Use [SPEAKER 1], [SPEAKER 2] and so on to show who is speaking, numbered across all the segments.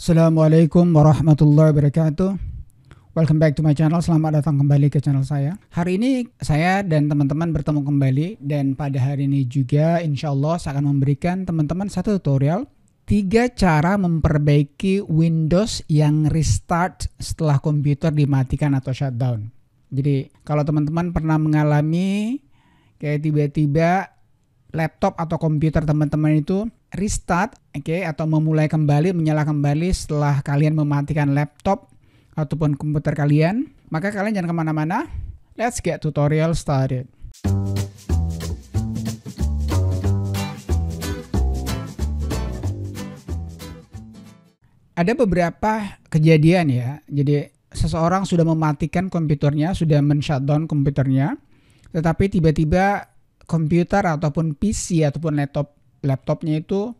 [SPEAKER 1] Assalamualaikum warahmatullahi wabarakatuh. Welcome back to my channel. Selamat datang kembali ke channel saya. Hari ini saya dan teman-teman bertemu kembali dan pada hari ini juga insya Allah saya akan memberikan teman-teman satu tutorial tiga cara memperbaiki Windows yang restart setelah komputer dimatikan atau shutdown. Jadi kalau teman-teman pernah mengalami kayak tiba-tiba laptop atau komputer teman-teman itu restart, oke, okay, atau memulai kembali, menyala kembali setelah kalian mematikan laptop ataupun komputer kalian, maka kalian jangan kemana-mana. Let's get tutorial started. Ada beberapa kejadian ya, jadi seseorang sudah mematikan komputernya, sudah men-shutdown komputernya, tetapi tiba-tiba komputer ataupun PC ataupun laptop laptopnya itu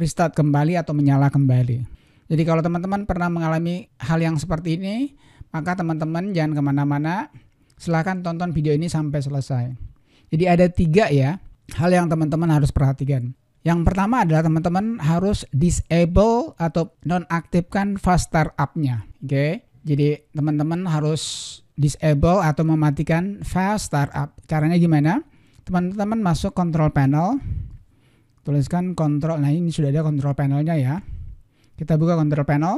[SPEAKER 1] restart kembali atau menyala kembali. Jadi kalau teman-teman pernah mengalami hal yang seperti ini, maka teman-teman jangan kemana-mana, silahkan tonton video ini sampai selesai. Jadi ada tiga ya hal yang teman-teman harus perhatikan. Yang pertama adalah teman-teman harus disable atau nonaktifkan fast startup-nya. Oke. Okay? Jadi teman-teman harus disable atau mematikan fast startup. Caranya gimana? teman-teman masuk control panel tuliskan control nah ini sudah ada control panelnya ya kita buka control panel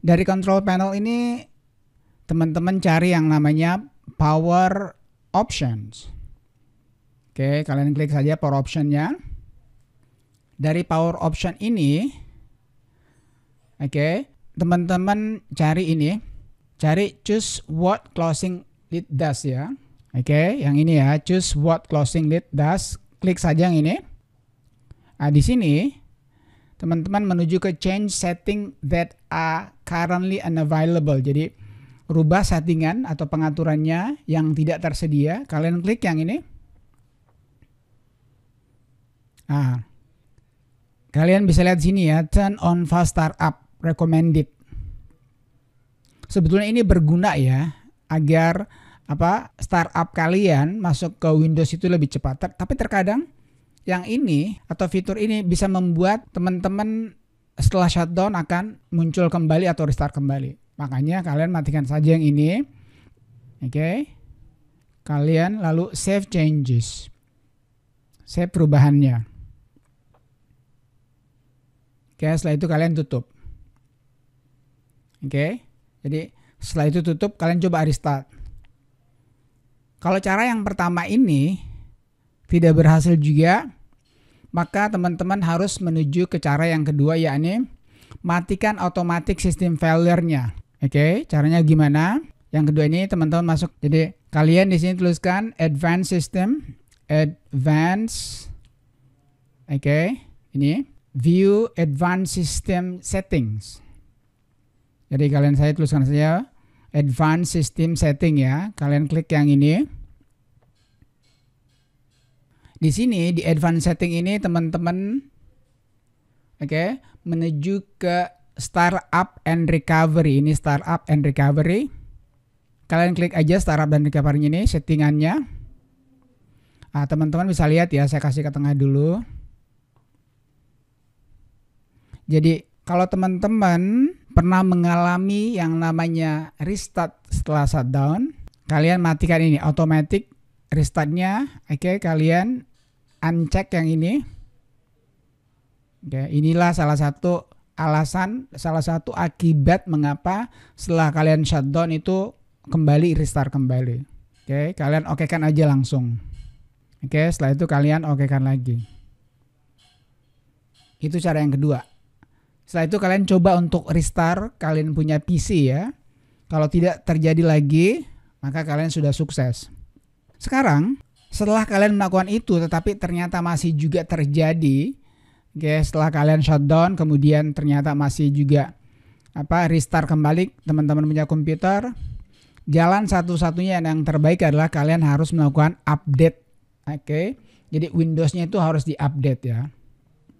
[SPEAKER 1] dari control panel ini teman-teman cari yang namanya power options oke kalian klik saja power optionnya dari power option ini oke teman-teman cari ini cari choose what closing it does ya Oke, okay, yang ini ya, choose what closing lead does. Klik saja yang ini. Nah, di sini teman-teman menuju ke change setting that are currently unavailable. Jadi rubah settingan atau pengaturannya yang tidak tersedia. Kalian klik yang ini. Nah, kalian bisa lihat sini ya, turn on fast startup recommended. Sebetulnya ini berguna ya agar apa startup kalian masuk ke Windows itu lebih cepat. Tapi terkadang yang ini atau fitur ini bisa membuat teman-teman setelah shutdown akan muncul kembali atau restart kembali. Makanya kalian matikan saja yang ini. Oke. Okay. Kalian lalu save changes. Save perubahannya. Oke, okay, setelah itu kalian tutup. Oke. Okay. Jadi setelah itu tutup kalian coba restart. Kalau cara yang pertama ini tidak berhasil juga, maka teman-teman harus menuju ke cara yang kedua yakni matikan otomatis sistem failure-nya. Oke, okay, caranya gimana? Yang kedua ini teman-teman masuk. Jadi kalian di sini tuliskan advanced system, advanced Oke, okay, ini view advanced system settings. Jadi kalian saya tuliskan saja Advanced System Setting ya. Kalian klik yang ini. Di sini di Advanced Setting ini teman-teman oke, okay, menuju ke Startup and Recovery. Ini Startup and Recovery. Kalian klik aja Startup dan Recovery ini settingannya. Nah, teman-teman bisa lihat ya, saya kasih ke tengah dulu. Jadi, kalau teman-teman pernah mengalami yang namanya restart setelah shutdown, kalian matikan ini automatic restartnya. Oke, okay, kalian uncheck yang ini. okay, inilah salah satu alasan, salah satu akibat mengapa setelah kalian shutdown itu kembali restart kembali. Oke, okay, kalian kan aja langsung. Oke, setelah itu kalian oke kan lagi. Itu cara yang kedua. Setelah itu kalian coba untuk restart kalian punya PC ya. Kalau tidak terjadi lagi, maka kalian sudah sukses. Sekarang, setelah kalian melakukan itu tetapi ternyata masih juga terjadi, oke, okay, setelah kalian shutdown kemudian ternyata masih juga apa restart kembali teman-teman punya komputer, jalan satu-satunya yang terbaik adalah kalian harus melakukan update. Oke. Okay? Jadi Windows-nya itu harus diupdate ya.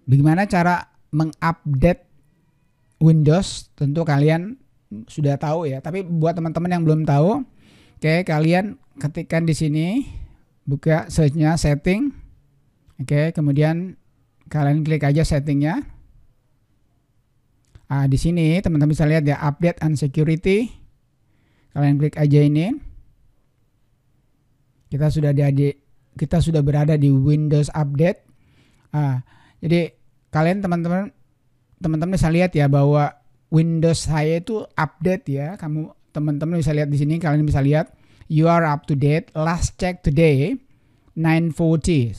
[SPEAKER 1] Bagaimana cara mengupdate Windows tentu kalian sudah tahu ya. Tapi buat teman-teman yang belum tahu, oke okay, kalian ketikkan di sini buka searchnya setting, oke okay, kemudian kalian klik aja settingnya. Ah di sini teman-teman bisa lihat ya update and security. Kalian klik aja ini. Kita sudah di kita sudah berada di Windows Update. Ah, jadi kalian teman-teman teman-teman bisa lihat ya bahwa Windows saya itu update ya. Kamu teman-teman bisa lihat di sini kalian bisa lihat you are up to date last check today 9:40. Oke,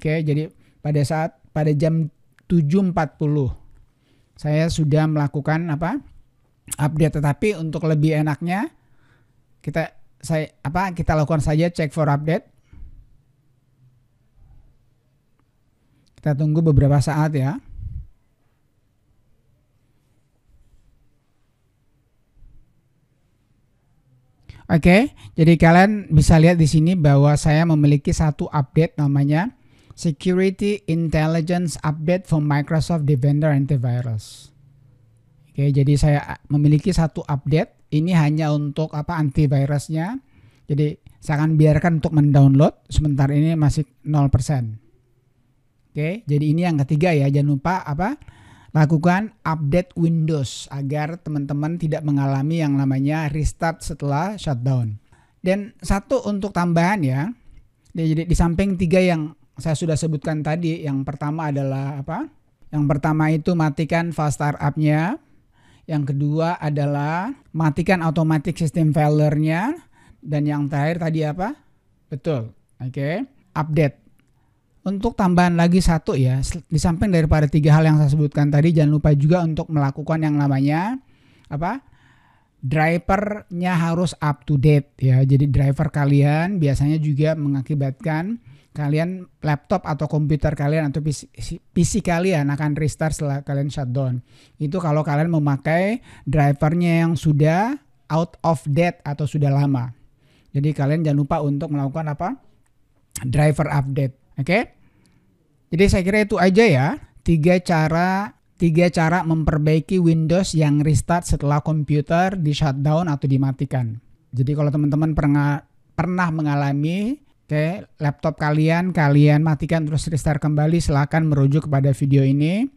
[SPEAKER 1] okay, jadi pada saat pada jam 7.40 saya sudah melakukan apa? update tetapi untuk lebih enaknya kita saya apa kita lakukan saja check for update. Kita tunggu beberapa saat ya. Oke, jadi kalian bisa lihat di sini bahwa saya memiliki satu update namanya Security Intelligence Update for Microsoft Defender Antivirus. Oke, jadi saya memiliki satu update. Ini hanya untuk apa antivirusnya. Jadi saya akan biarkan untuk mendownload. Sementara ini masih 0%. Oke, jadi ini yang ketiga ya. Jangan lupa apa? Lakukan update Windows agar teman-teman tidak mengalami yang namanya restart setelah shutdown. Dan satu untuk tambahan ya, ya. Jadi di samping tiga yang saya sudah sebutkan tadi, yang pertama adalah apa? Yang pertama itu matikan fast startup Yang kedua adalah matikan automatic system failure-nya. Dan yang terakhir tadi apa? Betul. Oke. Okay. Update untuk tambahan lagi satu ya, di samping daripada tiga hal yang saya sebutkan tadi, jangan lupa juga untuk melakukan yang namanya apa? Drivernya harus up to date ya. Jadi driver kalian biasanya juga mengakibatkan kalian laptop atau komputer kalian atau PC, PC kalian akan restart setelah kalian shutdown. Itu kalau kalian memakai drivernya yang sudah out of date atau sudah lama. Jadi kalian jangan lupa untuk melakukan apa? Driver update. Oke? Okay? Jadi saya kira itu aja ya, tiga cara tiga cara memperbaiki Windows yang restart setelah komputer di shutdown atau dimatikan. Jadi kalau teman-teman pernah pernah mengalami Oke, laptop kalian kalian matikan terus restart kembali, silahkan merujuk kepada video ini.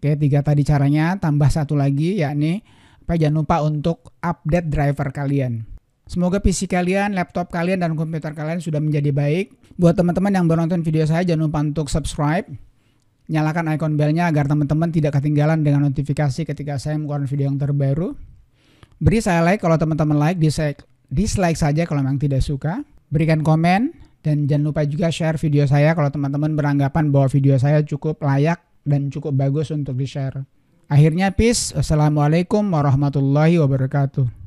[SPEAKER 1] Oke, tiga tadi caranya, tambah satu lagi yakni apa jangan lupa untuk update driver kalian. Semoga PC kalian, laptop kalian, dan komputer kalian sudah menjadi baik. Buat teman-teman yang baru nonton video saya, jangan lupa untuk subscribe. Nyalakan icon belnya agar teman-teman tidak ketinggalan dengan notifikasi ketika saya mengeluarkan video yang terbaru. Beri saya like kalau teman-teman like, dislike, dislike saja kalau memang tidak suka. Berikan komen, dan jangan lupa juga share video saya kalau teman-teman beranggapan bahwa video saya cukup layak dan cukup bagus untuk di-share. Akhirnya peace. Assalamualaikum warahmatullahi wabarakatuh.